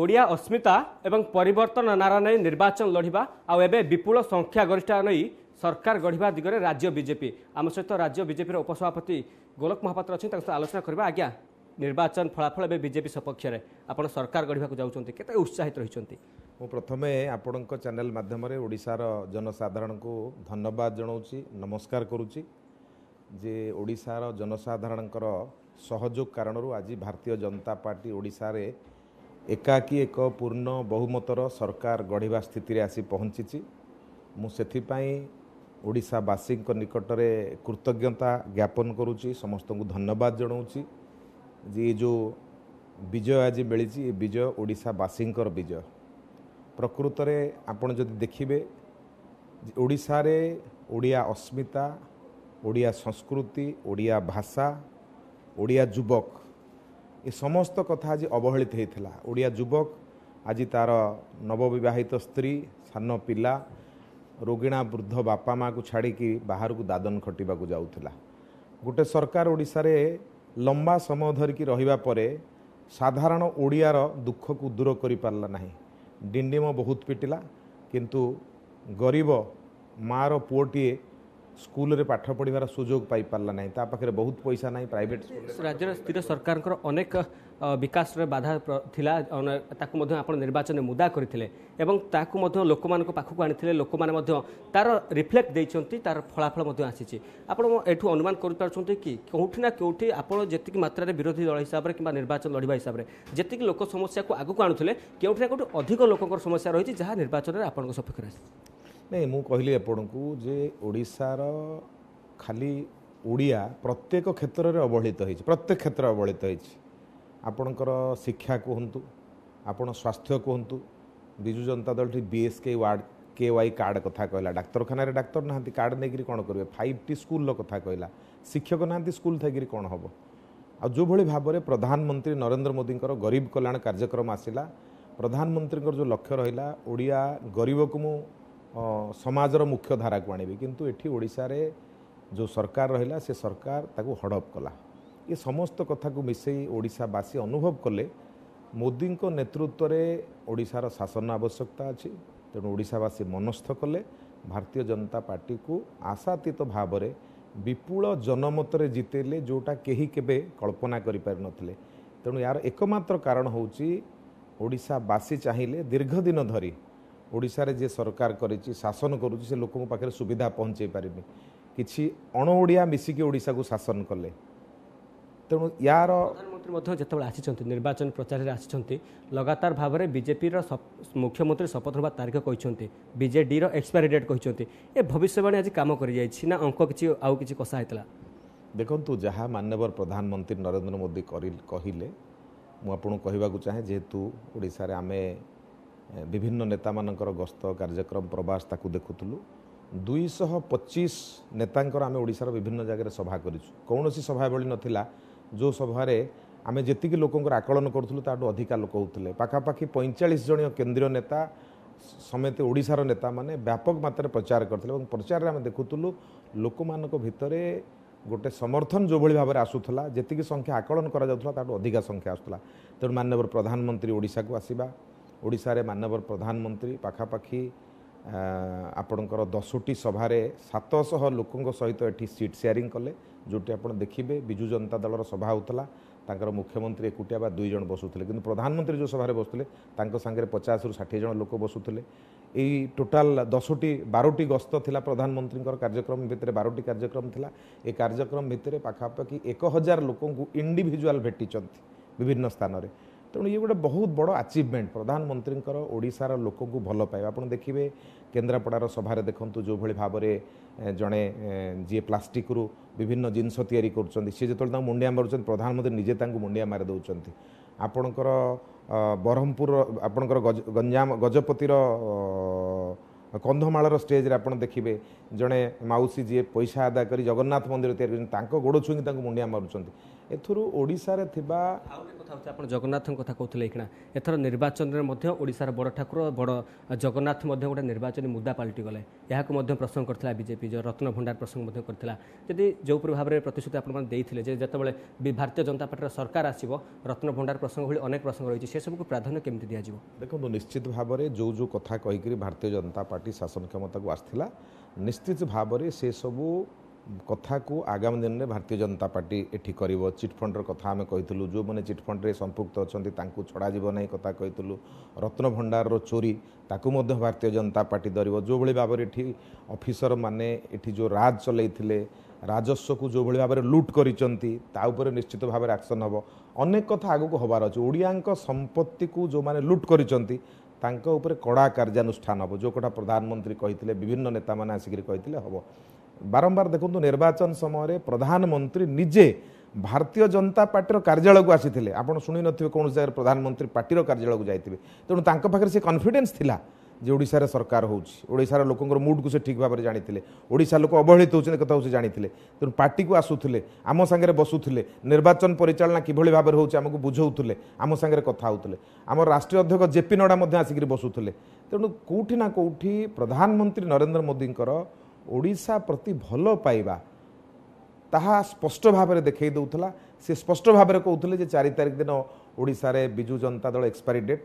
ଓଡ଼ିଆ ଅସ୍ମିତା ଏବଂ ପରିବର୍ତ୍ତନ ନାରା ନେଇ ନିର୍ବାଚନ ଲଢ଼ିବା ଆଉ ଏବେ ବିପୁଳ ସଂଖ୍ୟାଗରିଷ୍ଠ ନେଇ ସରକାର ଗଢ଼ିବା ଦିଗରେ ରାଜ୍ୟ ବିଜେପି ଆମ ସହିତ ରାଜ୍ୟ ବିଜେପିର ଉପସଭାପତି ଗୋଲକ ମହାପାତ୍ର ଅଛନ୍ତି ତାଙ୍କ ସହ ଆଲୋଚନା କରିବା ଆଜ୍ଞା ନିର୍ବାଚନ ଫଳାଫଳ ଏବେ ବିଜେପି ସପକ୍ଷରେ ଆପଣ ସରକାର ଗଢ଼ିବାକୁ ଯାଉଛନ୍ତି କେତେ ଉତ୍ସାହିତ ରହିଛନ୍ତି ମୁଁ ପ୍ରଥମେ ଆପଣଙ୍କ ଚ୍ୟାନେଲ ମାଧ୍ୟମରେ ଓଡ଼ିଶାର ଜନସାଧାରଣଙ୍କୁ ଧନ୍ୟବାଦ ଜଣାଉଛି ନମସ୍କାର କରୁଛି ଯେ ଓଡ଼ିଶାର ଜନସାଧାରଣଙ୍କର ସହଯୋଗ କାରଣରୁ ଆଜି ଭାରତୀୟ ଜନତା ପାର୍ଟି ଓଡ଼ିଶାରେ ଏକାକୀ ଏକ ପୂର୍ଣ୍ଣ ବହୁମତର ସରକାର ଗଢ଼ିବା ସ୍ଥିତିରେ ଆସି ପହଞ୍ଚିଛି ମୁଁ ସେଥିପାଇଁ ଓଡ଼ିଶାବାସୀଙ୍କ ନିକଟରେ କୃତଜ୍ଞତା ଜ୍ଞାପନ କରୁଛି ସମସ୍ତଙ୍କୁ ଧନ୍ୟବାଦ ଜଣାଉଛି ଯେ ଏ ଯେଉଁ ବିଜୟ ଆଜି ମିଳିଛି ଏ ବିଜୟ ଓଡ଼ିଶାବାସୀଙ୍କର ବିଜୟ ପ୍ରକୃତରେ ଆପଣ ଯଦି ଦେଖିବେ ଓଡ଼ିଶାରେ ଓଡ଼ିଆ ଅସ୍ମିତା ଓଡ଼ିଆ ସଂସ୍କୃତି ଓଡ଼ିଆ ଭାଷା ଓଡ଼ିଆ ଯୁବକ ଏ ସମସ୍ତ କଥା ଆଜି ଅବହେଳିତ ହୋଇଥିଲା ଓଡ଼ିଆ ଯୁବକ ଆଜି ତା'ର ନବବିବାହିତ ସ୍ତ୍ରୀ ସାନ ପିଲା ରୋଗିଣା ବୃଦ୍ଧ ବାପା ମାଆକୁ ଛାଡ଼ିକି ବାହାରକୁ ଦାଦନ ଖଟିବାକୁ ଯାଉଥିଲା ଗୋଟେ ସରକାର ଓଡ଼ିଶାରେ ଲମ୍ବା ସମୟ ଧରିକି ରହିବା ପରେ ସାଧାରଣ ଓଡ଼ିଆର ଦୁଃଖକୁ ଦୂର କରିପାରିଲା ନାହିଁ ଡିଣ୍ଡିମ ବହୁତ ପିଟିଲା କିନ୍ତୁ ଗରିବ ମାଆର ପୁଅଟିଏ ସ୍କୁଲରେ ପାଠ ପଢ଼ିବାର ସୁଯୋଗ ପାଇପାରିଲା ନାହିଁ ତା ପାଖରେ ବହୁତ ପଇସା ନାହିଁ ପ୍ରାଇଭେଟ୍ ରାଜ୍ୟରେ ସ୍ଥିର ସରକାରଙ୍କର ଅନେକ ବିକାଶରେ ବାଧା ଥିଲା ତାକୁ ମଧ୍ୟ ଆପଣ ନିର୍ବାଚନରେ ମୁଦା କରିଥିଲେ ଏବଂ ତାକୁ ମଧ୍ୟ ଲୋକମାନଙ୍କ ପାଖକୁ ଆଣିଥିଲେ ଲୋକମାନେ ମଧ୍ୟ ତାର ରିଫ୍ଲେକ୍ଟ ଦେଇଛନ୍ତି ତାର ଫଳାଫଳ ମଧ୍ୟ ଆସିଛି ଆପଣ ଏଠୁ ଅନୁମାନ କରିପାରୁଛନ୍ତି କି କେଉଁଠି ନା କେଉଁଠି ଆପଣ ଯେତିକି ମାତ୍ରାରେ ବିରୋଧୀ ଦଳ ହିସାବରେ କିମ୍ବା ନିର୍ବାଚନ ଲଢ଼ିବା ହିସାବରେ ଯେତିକି ଲୋକ ସମସ୍ୟାକୁ ଆଗକୁ ଆଣୁଥିଲେ କେଉଁଠି ନା କେଉଁଠି ଅଧିକ ଲୋକଙ୍କର ସମସ୍ୟା ରହିଛି ଯାହା ନିର୍ବାଚନରେ ଆପଣଙ୍କ ସପକ୍ଷରେ ଆସିଛି ନାଇଁ ମୁଁ କହିଲି ଆପଣଙ୍କୁ ଯେ ଓଡ଼ିଶାର ଖାଲି ଓଡ଼ିଆ ପ୍ରତ୍ୟେକ କ୍ଷେତ୍ରରେ ଅବହେଳିତ ହୋଇଛି ପ୍ରତ୍ୟେକ କ୍ଷେତ୍ର ଅବହେଳିତ ହୋଇଛି ଆପଣଙ୍କର ଶିକ୍ଷା କୁହନ୍ତୁ ଆପଣ ସ୍ୱାସ୍ଥ୍ୟ କୁହନ୍ତୁ ବିଜୁ ଜନତା ଦଳଟି ବି ଏସ୍ କେ ୱାର୍ଡ଼ କେ ୱାଇ କାର୍ଡ଼ କଥା କହିଲା ଡାକ୍ତରଖାନାରେ ଡାକ୍ତର ନାହାନ୍ତି କାର୍ଡ଼ ନେଇକରି କ'ଣ କରିବେ ଫାଇଭ୍ ଟି ସ୍କୁଲର କଥା କହିଲା ଶିକ୍ଷକ ନାହାନ୍ତି ସ୍କୁଲ ଥାଇକରି କ'ଣ ହେବ ଆଉ ଯେଉଁଭଳି ଭାବରେ ପ୍ରଧାନମନ୍ତ୍ରୀ ନରେନ୍ଦ୍ର ମୋଦିଙ୍କର ଗରିବ କଲ୍ୟାଣ କାର୍ଯ୍ୟକ୍ରମ ଆସିଲା ପ୍ରଧାନମନ୍ତ୍ରୀଙ୍କର ଯେଉଁ ଲକ୍ଷ୍ୟ ରହିଲା ଓଡ଼ିଆ ଗରିବକୁ ମୁଁ ସମାଜର ମୁଖ୍ୟ ଧାରାକୁ ଆଣିବେ କିନ୍ତୁ ଏଠି ଓଡ଼ିଶାରେ ଯେଉଁ ସରକାର ରହିଲା ସେ ସରକାର ତାକୁ ହଡ଼ପ କଲା ଏ ସମସ୍ତ କଥାକୁ ମିଶାଇ ଓଡ଼ିଶାବାସୀ ଅନୁଭବ କଲେ ମୋଦିଙ୍କ ନେତୃତ୍ୱରେ ଓଡ଼ିଶାର ଶାସନ ଆବଶ୍ୟକତା ଅଛି ତେଣୁ ଓଡ଼ିଶାବାସୀ ମନସ୍ଥ କଲେ ଭାରତୀୟ ଜନତା ପାର୍ଟିକୁ ଆଶାତୀତ ଭାବରେ ବିପୁଳ ଜନମତରେ ଜିତେଇଲେ ଯେଉଁଟା କେହି କେବେ କଳ୍ପନା କରିପାରିନଥିଲେ ତେଣୁ ଏହାର ଏକମାତ୍ର କାରଣ ହେଉଛି ଓଡ଼ିଶାବାସୀ ଚାହିଁଲେ ଦୀର୍ଘ ଦିନ ଧରି ଓଡ଼ିଶାରେ ଯିଏ ସରକାର କରିଛି ଶାସନ କରୁଛି ସେ ଲୋକଙ୍କ ପାଖରେ ସୁବିଧା ପହଞ୍ଚାଇ ପାରିବେ କିଛି ଅଣ ଓଡ଼ିଆ ମିଶିକି ଓଡ଼ିଶାକୁ ଶାସନ କଲେ ତେଣୁ ୟାର ପ୍ରଧାନମନ୍ତ୍ରୀ ମଧ୍ୟ ଯେତେବେଳେ ଆସିଛନ୍ତି ନିର୍ବାଚନ ପ୍ରଚାରରେ ଆସିଛନ୍ତି ଲଗାତାର ଭାବରେ ବିଜେପିର ମୁଖ୍ୟମନ୍ତ୍ରୀ ଶପଥ ନେବା ତାରିଖ କହିଛନ୍ତି ବିଜେଡ଼ିର ଏକ୍ସପାୟରି ଡେଟ୍ କହିଛନ୍ତି ଏ ଭବିଷ୍ୟବାଣୀ ଆଜି କାମ କରିଯାଇଛି ନା ଅଙ୍କ କିଛି ଆଉ କିଛି କଷା ହେଇଥିଲା ଦେଖନ୍ତୁ ଯାହା ମାନ୍ୟବର ପ୍ରଧାନମନ୍ତ୍ରୀ ନରେନ୍ଦ୍ର ମୋଦି କହିଲେ ମୁଁ ଆପଣଙ୍କୁ କହିବାକୁ ଚାହେଁ ଯେହେତୁ ଓଡ଼ିଶାରେ ଆମେ ବିଭିନ୍ନ ନେତାମାନଙ୍କର ଗସ୍ତ କାର୍ଯ୍ୟକ୍ରମ ପ୍ରବାସ ତାକୁ ଦେଖୁଥିଲୁ ଦୁଇଶହ ପଚିଶ ନେତାଙ୍କର ଆମେ ଓଡ଼ିଶାର ବିଭିନ୍ନ ଜାଗାରେ ସଭା କରିଛୁ କୌଣସି ସଭା ଏଭଳି ନଥିଲା ଯେଉଁ ସଭାରେ ଆମେ ଯେତିକି ଲୋକଙ୍କର ଆକଳନ କରୁଥିଲୁ ତାଠୁ ଅଧିକା ଲୋକ ହେଉଥିଲେ ପାଖାପାଖି ପଇଁଚାଳିଶ ଜଣ କେନ୍ଦ୍ରୀୟ ନେତା ସମେତ ଓଡ଼ିଶାର ନେତାମାନେ ବ୍ୟାପକ ମାତ୍ରାରେ ପ୍ରଚାର କରିଥିଲେ ଏବଂ ପ୍ରଚାରରେ ଆମେ ଦେଖୁଥିଲୁ ଲୋକମାନଙ୍କ ଭିତରେ ଗୋଟେ ସମର୍ଥନ ଯେଉଁଭଳି ଭାବରେ ଆସୁଥିଲା ଯେତିକି ସଂଖ୍ୟା ଆକଳନ କରାଯାଉଥିଲା ତାଠୁ ଅଧିକା ସଂଖ୍ୟା ଆସୁଥିଲା ତେଣୁ ମାନ୍ୟବର ପ୍ରଧାନମନ୍ତ୍ରୀ ଓଡ଼ିଶାକୁ ଆସିବା ଓଡ଼ିଶାରେ ମାନ୍ୟବର ପ୍ରଧାନମନ୍ତ୍ରୀ ପାଖାପାଖି ଆପଣଙ୍କର ଦଶଟି ସଭାରେ ସାତଶହ ଲୋକଙ୍କ ସହିତ ଏଠି ସିଟ୍ ସେୟାରିଂ କଲେ ଯେଉଁଠି ଆପଣ ଦେଖିବେ ବିଜୁ ଜନତା ଦଳର ସଭା ହେଉଥିଲା ତାଙ୍କର ମୁଖ୍ୟମନ୍ତ୍ରୀ ଏକୁଟିଆ ବା ଦୁଇ ଜଣ ବସୁଥିଲେ କିନ୍ତୁ ପ୍ରଧାନମନ୍ତ୍ରୀ ଯେଉଁ ସଭାରେ ବସୁଥିଲେ ତାଙ୍କ ସାଙ୍ଗରେ ପଚାଶରୁ ଷାଠିଏ ଜଣ ଲୋକ ବସୁଥିଲେ ଏଇ ଟୋଟାଲ ଦଶଟି ବାରଟି ଗସ୍ତ ଥିଲା ପ୍ରଧାନମନ୍ତ୍ରୀଙ୍କର କାର୍ଯ୍ୟକ୍ରମ ଭିତରେ ବାରଟି କାର୍ଯ୍ୟକ୍ରମ ଥିଲା ଏ କାର୍ଯ୍ୟକ୍ରମ ଭିତରେ ପାଖାପାଖି ଏକ ହଜାର ଲୋକଙ୍କୁ ଇଣ୍ଡିଭିଜୁଆଲ୍ ଭେଟିଛନ୍ତି ବିଭିନ୍ନ ସ୍ଥାନରେ ତେଣୁ ଇଏ ଗୋଟେ ବହୁତ ବଡ଼ ଆଚିଭମେଣ୍ଟ ପ୍ରଧାନମନ୍ତ୍ରୀଙ୍କର ଓଡ଼ିଶାର ଲୋକଙ୍କୁ ଭଲ ପାଇବା ଆପଣ ଦେଖିବେ କେନ୍ଦ୍ରାପଡ଼ାର ସଭାରେ ଦେଖନ୍ତୁ ଯେଉଁଭଳି ଭାବରେ ଜଣେ ଯିଏ ପ୍ଲାଷ୍ଟିକରୁ ବିଭିନ୍ନ ଜିନିଷ ତିଆରି କରୁଛନ୍ତି ସିଏ ଯେତେବେଳେ ତାଙ୍କୁ ମୁଣ୍ଡିଆ ମାରୁଛନ୍ତି ପ୍ରଧାନମନ୍ତ୍ରୀ ନିଜେ ତାଙ୍କୁ ମୁଣ୍ଡିଆ ମାରିଦେଉଛନ୍ତି ଆପଣଙ୍କର ବ୍ରହ୍ମପୁରର ଆପଣଙ୍କର ଗଞ୍ଜାମ ଗଜପତିର କନ୍ଧମାଳର ଷ୍ଟେଜ୍ରେ ଆପଣ ଦେଖିବେ ଜଣେ ମାଉସୀ ଯିଏ ପଇସା ଆଦାୟ କରି ଜଗନ୍ନାଥ ମନ୍ଦିର ତିଆରି କରିଛନ୍ତି ତାଙ୍କ ଗୋଡ଼ ଛୁଇଁକି ତାଙ୍କୁ ମୁଣ୍ଡିଆ ମାରୁଛନ୍ତି ଏଥିରୁ ଓଡ଼ିଶାରେ ଥିବା ଆଉ ଗୋଟେ କଥା ହେଉଛି ଆପଣ ଜଗନ୍ନାଥଙ୍କ କଥା କହୁଥିଲେ ଏଇକ୍ଷଣା ଏଥର ନିର୍ବାଚନରେ ମଧ୍ୟ ଓଡ଼ିଶାର ବଡ଼ ଠାକୁର ବଡ଼ ଜଗନ୍ନାଥ ମଧ୍ୟ ଗୋଟେ ନିର୍ବାଚନୀ ମୁଦ୍ଦା ପାଲଟିଗଲେ ଏହାକୁ ମଧ୍ୟ ପ୍ରସଙ୍ଗ କରିଥିଲା ବିଜେପି ଯେଉଁ ରତ୍ନ ଭଣ୍ଡାର ପ୍ରସଙ୍ଗ ମଧ୍ୟ କରିଥିଲା ଯଦି ଯେଉଁପରି ଭାବରେ ପ୍ରତିଶ୍ରୁତି ଆପଣମାନେ ଦେଇଥିଲେ ଯେ ଯେତେବେଳେ ଭାରତୀୟ ଜନତା ପାର୍ଟିର ସରକାର ଆସିବ ରତ୍ନ ଭଣ୍ଡାର ପ୍ରସଙ୍ଗ ଭଳି ଅନେକ ପ୍ରସଙ୍ଗ ରହିଛି ସେସବୁକୁ ପ୍ରାଧାନ୍ୟ କେମିତି ଦିଆଯିବ ଦେଖନ୍ତୁ ନିଶ୍ଚିତ ଭାବରେ ଯେଉଁ ଯେଉଁ କଥା କହିକରି ଭାରତୀୟ ଜନତା ପାର୍ଟି ପାର୍ଟି ଶାସନ କ୍ଷମତାକୁ ଆସିଥିଲା ନିଶ୍ଚିତ ଭାବରେ ସେସବୁ କଥାକୁ ଆଗାମୀ ଦିନରେ ଭାରତୀୟ ଜନତା ପାର୍ଟି ଏଠି କରିବ ଚିଟ୍ଫଣ୍ଡର କଥା ଆମେ କହିଥିଲୁ ଯେଉଁମାନେ ଚିଟ୍ଫଣ୍ଡରେ ସମ୍ପୃକ୍ତ ଅଛନ୍ତି ତାଙ୍କୁ ଛଡ଼ାଯିବ ନାହିଁ କଥା କହିଥିଲୁ ରତ୍ନଭଣ୍ଡାରର ଚୋରି ତାକୁ ମଧ୍ୟ ଭାରତୀୟ ଜନତା ପାର୍ଟି ଧରିବ ଯେଉଁଭଳି ଭାବରେ ଏଠି ଅଫିସରମାନେ ଏଠି ଯେଉଁ ରାଜ ଚଲେଇଥିଲେ ରାଜସ୍ୱକୁ ଯେଉଁଭଳି ଭାବରେ ଲୁଟ୍ କରିଛନ୍ତି ତା ଉପରେ ନିଶ୍ଚିତ ଭାବରେ ଆକ୍ସନ୍ ହେବ ଅନେକ କଥା ଆଗକୁ ହେବାର ଅଛି ଓଡ଼ିଆଙ୍କ ସମ୍ପତ୍ତିକୁ ଯେଉଁମାନେ ଲୁଟ୍ କରିଛନ୍ତି ତାଙ୍କ ଉପରେ କଡ଼ା କାର୍ଯ୍ୟାନୁଷ୍ଠାନ ହେବ ଯେଉଁ କଥା ପ୍ରଧାନମନ୍ତ୍ରୀ କହିଥିଲେ ବିଭିନ୍ନ ନେତାମାନେ ଆସିକରି କହିଥିଲେ ହେବ ବାରମ୍ବାର ଦେଖନ୍ତୁ ନିର୍ବାଚନ ସମୟରେ ପ୍ରଧାନମନ୍ତ୍ରୀ ନିଜେ ଭାରତୀୟ ଜନତା ପାର୍ଟିର କାର୍ଯ୍ୟାଳୟକୁ ଆସିଥିଲେ ଆପଣ ଶୁଣିନଥିବେ କୌଣସି ଜାଗାରେ ପ୍ରଧାନମନ୍ତ୍ରୀ ପାର୍ଟିର କାର୍ଯ୍ୟାଳୟକୁ ଯାଇଥିବେ ତେଣୁ ତାଙ୍କ ପାଖରେ ସେ କନଫିଡେନ୍ସ ଥିଲା ଯେ ଓଡ଼ିଶାରେ ସରକାର ହେଉଛି ଓଡ଼ିଶାର ଲୋକଙ୍କର ମୁଡ଼୍କୁ ସେ ଠିକ୍ ଭାବରେ ଜାଣିଥିଲେ ଓଡ଼ିଶା ଲୋକ ଅବହେଳିତ ହେଉଛନ୍ତି କଥା ହେଉଛି ଜାଣିଥିଲେ ତେଣୁ ପାର୍ଟିକୁ ଆସୁଥିଲେ ଆମ ସାଙ୍ଗରେ ବସୁଥିଲେ ନିର୍ବାଚନ ପରିଚାଳନା କିଭଳି ଭାବରେ ହେଉଛି ଆମକୁ ବୁଝାଉଥିଲେ ଆମ ସାଙ୍ଗରେ କଥା ହେଉଥିଲେ ଆମର ରାଷ୍ଟ୍ରୀୟ ଅଧ୍ୟକ୍ଷ ଜେପି ନଡ଼ା ମଧ୍ୟ ଆସିକରି ବସୁଥିଲେ ତେଣୁ କେଉଁଠି ନା କେଉଁଠି ପ୍ରଧାନମନ୍ତ୍ରୀ ନରେନ୍ଦ୍ର ମୋଦିଙ୍କର ଓଡ଼ିଶା ପ୍ରତି ଭଲ ପାଇବା ତାହା ସ୍ପଷ୍ଟ ଭାବରେ ଦେଖାଇ ଦେଉଥିଲା ସେ ସ୍ପଷ୍ଟ ଭାବରେ କହୁଥିଲେ ଯେ ଚାରି ତାରିଖ ଦିନ ଓଡ଼ିଶାରେ ବିଜୁ ଜନତା ଦଳ ଏକ୍ସପାରି ଡେଟ୍